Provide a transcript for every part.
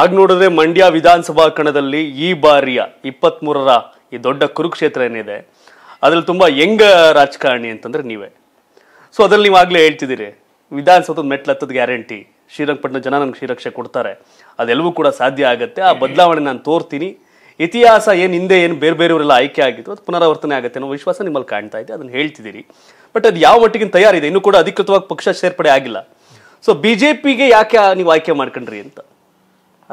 ಆಗ ನೋಡಿದ್ರೆ ಮಂಡ್ಯ ವಿಧಾನಸಭಾ ಕಣದಲ್ಲಿ ಈ ಬಾರಿಯ ಇಪ್ಪತ್ತ್ ಮೂರರ ಈ ದೊಡ್ಡ ಕುರುಕ್ಷೇತ್ರ ಏನಿದೆ ಅದ್ರಲ್ಲಿ ತುಂಬ ಯಂಗ್ ರಾಜಕಾರಣಿ ಅಂತಂದ್ರೆ ನೀವೇ ಸೊ ಅದ್ರಲ್ಲಿ ನೀವು ಆಗಲೇ ಹೇಳ್ತಿದ್ದೀರಿ ವಿಧಾನಸೌಧದ ಹತ್ತದ ಗ್ಯಾರಂಟಿ ಶ್ರೀರಂಗಪಟ್ಟಣ ಜನ ನನಗೆ ಶ್ರೀರಕ್ಷೆ ಕೊಡ್ತಾರೆ ಅದೆಲ್ಲವೂ ಕೂಡ ಸಾಧ್ಯ ಆಗುತ್ತೆ ಆ ಬದಲಾವಣೆ ನಾನು ತೋರ್ತೀನಿ ಇತಿಹಾಸ ಏನು ಹಿಂದೆ ಏನು ಬೇರೆ ಬೇರೆಯವರೆಲ್ಲ ಆಯ್ಕೆ ಆಗಿತ್ತು ಅದು ಪುನರಾವರ್ತನೆ ಆಗುತ್ತೆ ಅನ್ನೋ ವಿಶ್ವಾಸ ನಿಮ್ಮಲ್ಲಿ ಕಾಣ್ತಾ ಇದೆ ಅದನ್ನು ಹೇಳ್ತಿದ್ದೀರಿ ಬಟ್ ಅದು ಯಾವ ಮಟ್ಟಿಗೆ ತಯಾರಿದೆ ಇನ್ನೂ ಕೂಡ ಅಧಿಕೃತವಾಗಿ ಪಕ್ಷ ಸೇರ್ಪಡೆ ಆಗಿಲ್ಲ ಸೊ ಬಿ ಜೆ ಪಿಗೆ ಯಾಕೆ ನೀವು ಆಯ್ಕೆ ಮಾಡ್ಕೊಂಡ್ರಿ ಅಂತ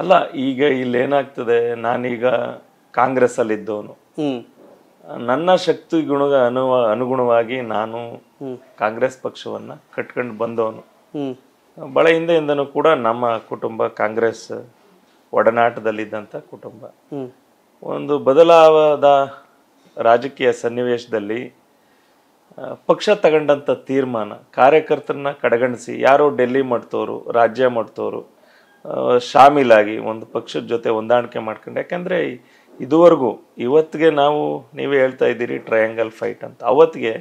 ಅಲ್ಲ ಈಗ ಇಲ್ಲೇನಾಗ್ತದೆ ನಾನೀಗ ಕಾಂಗ್ರೆಸ್ಸಲ್ಲಿದ್ದವನು ನನ್ನ ಶಕ್ತಿ ಗುಣ ಅನುವ ಅನುಗುಣವಾಗಿ ನಾನು ಕಾಂಗ್ರೆಸ್ ಪಕ್ಷವನ್ನ ಕಟ್ಕೊಂಡು ಬಂದವನು ಬಹಳ ಹಿಂದೆಯಿಂದನೂ ಕೂಡ ನಮ್ಮ ಕುಟುಂಬ ಕಾಂಗ್ರೆಸ್ ಒಡನಾಟದಲ್ಲಿದ್ದಂಥ ಕುಟುಂಬ ಒಂದು ಬದಲಾವದ ರಾಜಕೀಯ ಸನ್ನಿವೇಶದಲ್ಲಿ ಪಕ್ಷ ತಗೊಂಡಂಥ ತೀರ್ಮಾನ ಕಾರ್ಯಕರ್ತರನ್ನ ಕಡೆಗಣಿಸಿ ಯಾರೋ ಡೆಲ್ಲಿ ಮಾಡ್ತೋರು ರಾಜ್ಯ ಮಾಡ್ತೋರು ಶಾಮೀಲಾಗಿ ಒಂದು ಪಕ್ಷದ ಜೊತೆ ಹೊಂದಾಣಿಕೆ ಮಾಡ್ಕೊಂಡು ಯಾಕೆಂದರೆ ಇದುವರೆಗೂ ಇವತ್ತಿಗೆ ನಾವು ನೀವೇ ಹೇಳ್ತಾ ಇದ್ದೀರಿ ಟ್ರಯಾಂಗಲ್ ಫೈಟ್ ಅಂತ ಅವತ್ತಿಗೆ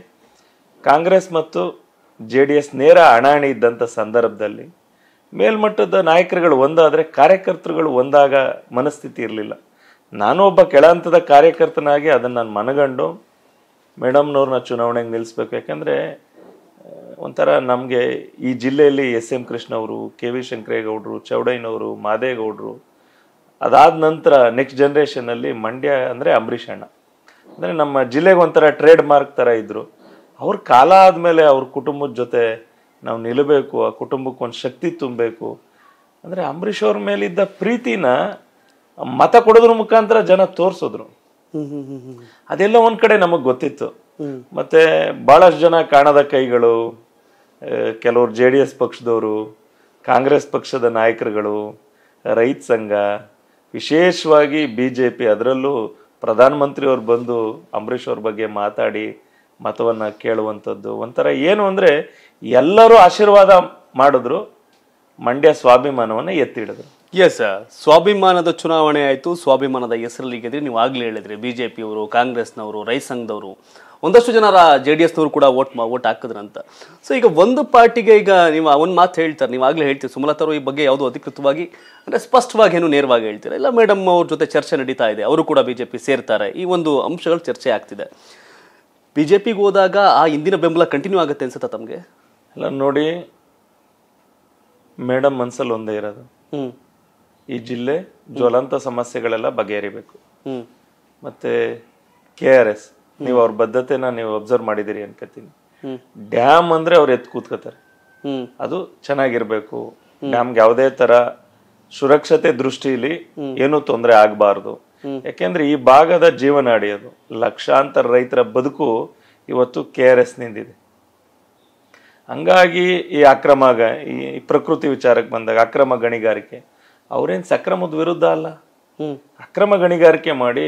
ಕಾಂಗ್ರೆಸ್ ಮತ್ತು ಜೆ ಡಿ ಎಸ್ ನೇರ ಅಣಾಣಿ ಇದ್ದಂಥ ಸಂದರ್ಭದಲ್ಲಿ ಮೇಲ್ಮಟ್ಟದ ನಾಯಕರುಗಳು ಒಂದಾದರೆ ಕಾರ್ಯಕರ್ತರುಗಳು ಒಂದಾಗ ಮನಸ್ಥಿತಿ ಇರಲಿಲ್ಲ ನಾನು ಒಬ್ಬ ಕೆಳ ಹಂತದ ಕಾರ್ಯಕರ್ತನಾಗಿ ಅದನ್ನು ನಾನು ಮನಗಂಡು ಮೇಡಮ್ನವ್ರನ್ನ ಚುನಾವಣೆಗೆ ನಿಲ್ಲಿಸ್ಬೇಕು ಯಾಕೆಂದರೆ ಒಂಥರ ನಮಗೆ ಈ ಜಿಲ್ಲೆಯಲ್ಲಿ ಎಸ್ ಎಂ ಕೃಷ್ಣವರು ಅವರು ಕೆ ವಿ ಶಂಕರೇಗೌಡರು ಚೌಡಯ್ಯನವರು ಮಾದೇಗೌಡರು ಅದಾದ ನಂತರ ನೆಕ್ಸ್ಟ್ ಜನ್ರೇಷನಲ್ಲಿ ಮಂಡ್ಯ ಅಂದರೆ ಅಂಬರೀಷ್ ಅಣ್ಣ ಅಂದರೆ ನಮ್ಮ ಜಿಲ್ಲೆಗೆ ಒಂಥರ ಟ್ರೇಡ್ ಮಾರ್ಕ್ ಥರ ಇದ್ದರು ಅವ್ರ ಕಾಲ ಆದಮೇಲೆ ಅವ್ರ ಕುಟುಂಬದ ಜೊತೆ ನಾವು ನಿಲ್ಲಬೇಕು ಆ ಕುಟುಂಬಕ್ಕೆ ಒಂದು ಶಕ್ತಿ ತುಂಬಬೇಕು ಅಂದರೆ ಅಂಬರೀಷ್ ಅವ್ರ ಮೇಲಿದ್ದ ಪ್ರೀತಿನ ಮತ ಕೊಡೋದ್ರ ಮುಖಾಂತರ ಜನ ತೋರಿಸಿದ್ರು ಅದೆಲ್ಲ ಒಂದು ಕಡೆ ನಮಗೆ ಗೊತ್ತಿತ್ತು ಮತ್ತೆ ಬಹಳಷ್ಟು ಜನ ಕಾಣದ ಕೈಗಳು ಕೆಲವರು ಜೆ ಡಿ ಎಸ್ ಪಕ್ಷದವರು ಕಾಂಗ್ರೆಸ್ ಪಕ್ಷದ ನಾಯಕರುಗಳು ರೈತ ಸಂಘ ವಿಶೇಷವಾಗಿ ಬಿ ಜೆ ಪಿ ಅದರಲ್ಲೂ ಪ್ರಧಾನಮಂತ್ರಿಯವ್ರು ಬಂದು ಅಂಬರೀಷ್ ಅವ್ರ ಬಗ್ಗೆ ಮಾತಾಡಿ ಮತವನ್ನು ಕೇಳುವಂಥದ್ದು ಒಂಥರ ಏನು ಅಂದರೆ ಎಲ್ಲರೂ ಆಶೀರ್ವಾದ ಮಾಡಿದ್ರು ಮಂಡ್ಯ ಸ್ವಾಭಿಮಾನವನ್ನು ಎತ್ತಿಡಿದ್ರು ಎಸ್ ಸ್ವಾಭಿಮಾನದ ಚುನಾವಣೆ ಆಯಿತು ಸ್ವಾಭಿಮಾನದ ಹೆಸರಲ್ಲಿ ಗೆದ್ರೆ ನೀವು ಆಗಲೇ ಹೇಳಿದ್ರಿ ಬಿ ಜೆ ಪಿಯವರು ಕಾಂಗ್ರೆಸ್ನವರು ರೈ ಸಂಘದವರು ಒಂದಷ್ಟು ಜನರ ಜೆ ಡಿ ಎಸ್ನವರು ಕೂಡ ವೋಟ್ ಮಾ ಓಟ್ ಹಾಕಿದ್ರಂತ ಸೊ ಈಗ ಒಂದು ಪಾರ್ಟಿಗೆ ಈಗ ನೀವು ಒಂದು ಮಾತು ಹೇಳ್ತಾರೆ ನೀವು ಆಗಲೇ ಹೇಳ್ತೀವಿ ಸುಮಲತಾರು ಈ ಬಗ್ಗೆ ಯಾವುದು ಅಧಿಕೃತವಾಗಿ ಅಂದರೆ ಸ್ಪಷ್ಟವಾಗಿ ಏನು ನೇರವಾಗಿ ಹೇಳ್ತೀರ ಇಲ್ಲ ಮೇಡಮ್ ಅವ್ರ ಜೊತೆ ಚರ್ಚೆ ನಡೀತಾ ಇದೆ ಅವರು ಕೂಡ ಬಿ ಜೆ ಪಿ ಸೇರ್ತಾರೆ ಈ ಒಂದು ಅಂಶಗಳು ಚರ್ಚೆ ಆಗ್ತಿದೆ ಬಿ ಜೆ ಪಿಗೆ ಹೋದಾಗ ಆ ಹಿಂದಿನ ಬೆಂಬಲ ಕಂಟಿನ್ಯೂ ಆಗುತ್ತೆ ಅನ್ಸುತ್ತಾ ತಮಗೆ ಎಲ್ಲ ನೋಡಿ ಮೇಡಮ್ ಮನ್ಸಲ್ಲಿ ಒಂದೇ ಇರೋದು ಹ್ಞೂ ಈ ಜಿಲ್ಲೆ ಜ್ವಲಂತ ಸಮಸ್ಯೆಗಳೆಲ್ಲ ಬಗೆಹರಿಬೇಕು ಮತ್ತೆ ಕೆ ಆರ್ ಎಸ್ ನೀವು ಅವ್ರ ಬದ್ಧತೆನ ನೀವು ಅಬ್ಸರ್ವ್ ಮಾಡಿದಿರಿ ಅನ್ಕೋತೀನಿ ಡ್ಯಾಮ್ ಅಂದ್ರೆ ಅವ್ರು ಎತ್ ಕೂತ್ಕೋತಾರೆ ಅದು ಚೆನ್ನಾಗಿರ್ಬೇಕು ಡ್ಯಾಮ್ಗೆ ಯಾವುದೇ ತರ ಸುರಕ್ಷತೆ ದೃಷ್ಟಿಲಿ ಏನು ತೊಂದರೆ ಆಗಬಾರ್ದು ಯಾಕೆಂದ್ರೆ ಈ ಭಾಗದ ಜೀವನಾಡಿ ಅದು ಲಕ್ಷಾಂತರ ರೈತರ ಬದುಕು ಇವತ್ತು ಕೆ ಆರ್ ಎಸ್ ನಿಂದಿದೆ ಹಂಗಾಗಿ ಈ ಅಕ್ರಮ ಈ ಪ್ರಕೃತಿ ವಿಚಾರಕ್ಕೆ ಬಂದಾಗ ಅಕ್ರಮ ಗಣಿಗಾರಿಕೆ ಅವ್ರೇನು ಸಕ್ರಮದ ವಿರುದ್ಧ ಅಲ್ಲ ಅಕ್ರಮ ಗಣಿಗಾರಿಕೆ ಮಾಡಿ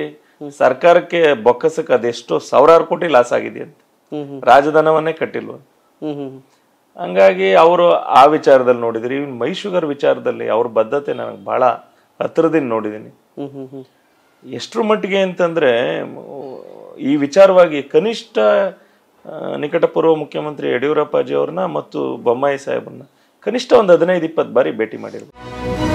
ಸರ್ಕಾರಕ್ಕೆ ಬೊಕ್ಕಸಕ್ಕೆ ಅದೆಷ್ಟೋ ಸಾವಿರಾರು ಕೋಟಿ ಲಾಸ್ ಆಗಿದೆ ಅಂತ ರಾಜಧನವನ್ನೇ ಕಟ್ಟಿಲ್ವ ಹಂಗಾಗಿ ಅವರು ಆ ವಿಚಾರದಲ್ಲಿ ನೋಡಿದ್ರಿ ಇವನ್ ಮೈ ವಿಚಾರದಲ್ಲಿ ಅವ್ರ ಬದ್ಧತೆ ನನಗೆ ಬಹಳ ಹತ್ರದಿಂದ ನೋಡಿದ್ದೀನಿ ಎಷ್ಟರ ಮಟ್ಟಿಗೆ ಅಂತಂದ್ರೆ ಈ ವಿಚಾರವಾಗಿ ಕನಿಷ್ಠ ನಿಕಟಪೂರ್ವ ಮುಖ್ಯಮಂತ್ರಿ ಯಡಿಯೂರಪ್ಪಾಜಿ ಅವ್ರನ್ನ ಮತ್ತು ಬೊಮ್ಮಾಯಿ ಸಾಹೇಬ್ರನ್ನ ಕನಿಷ್ಠ ಒಂದು ಹದಿನೈದು ಇಪ್ಪತ್ತು ಬಾರಿ ಭೇಟಿ ಮಾಡಿರ್ಬೋದು